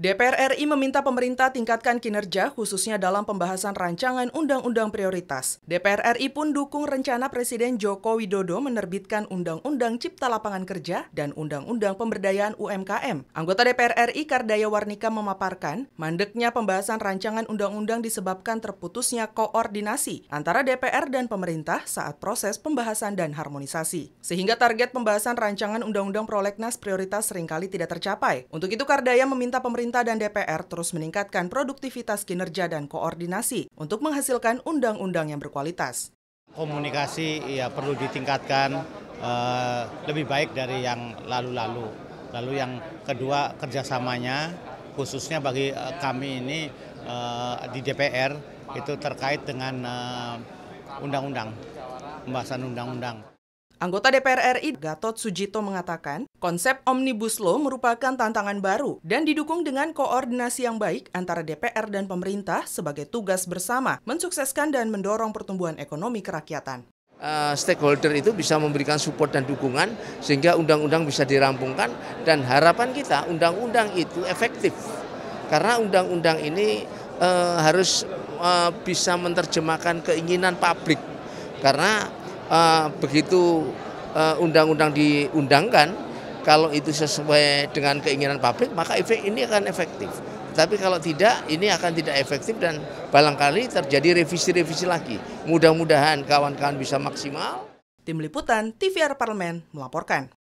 DPR RI meminta pemerintah tingkatkan kinerja khususnya dalam pembahasan rancangan undang-undang prioritas. DPR RI pun dukung rencana Presiden Joko Widodo menerbitkan Undang-Undang Cipta Lapangan Kerja dan Undang-Undang Pemberdayaan UMKM. Anggota DPR RI Kardaya Warnika memaparkan, mandeknya pembahasan rancangan undang-undang disebabkan terputusnya koordinasi antara DPR dan pemerintah saat proses pembahasan dan harmonisasi. Sehingga target pembahasan rancangan undang-undang prolegnas prioritas seringkali tidak tercapai. Untuk itu Kardaya meminta pemerintah pemerintah dan DPR terus meningkatkan produktivitas kinerja dan koordinasi untuk menghasilkan undang-undang yang berkualitas. Komunikasi ya perlu ditingkatkan eh, lebih baik dari yang lalu-lalu. Lalu yang kedua kerjasamanya khususnya bagi eh, kami ini eh, di DPR itu terkait dengan eh, undang-undang, pembahasan undang-undang. Anggota DPR RI Gatot Sujito mengatakan, konsep Omnibus Law merupakan tantangan baru dan didukung dengan koordinasi yang baik antara DPR dan pemerintah sebagai tugas bersama mensukseskan dan mendorong pertumbuhan ekonomi kerakyatan. Uh, stakeholder itu bisa memberikan support dan dukungan sehingga undang-undang bisa dirampungkan dan harapan kita undang-undang itu efektif karena undang-undang ini uh, harus uh, bisa menerjemahkan keinginan publik karena uh, begitu ah, undang-undang uh, diundangkan, kalau itu sesuai dengan keinginan publik, maka efek ini akan efektif. Tapi kalau tidak, ini akan tidak efektif dan barangkali terjadi revisi-revisi lagi. Mudah-mudahan kawan-kawan bisa maksimal. Tim Liputan TVR Parlemen melaporkan.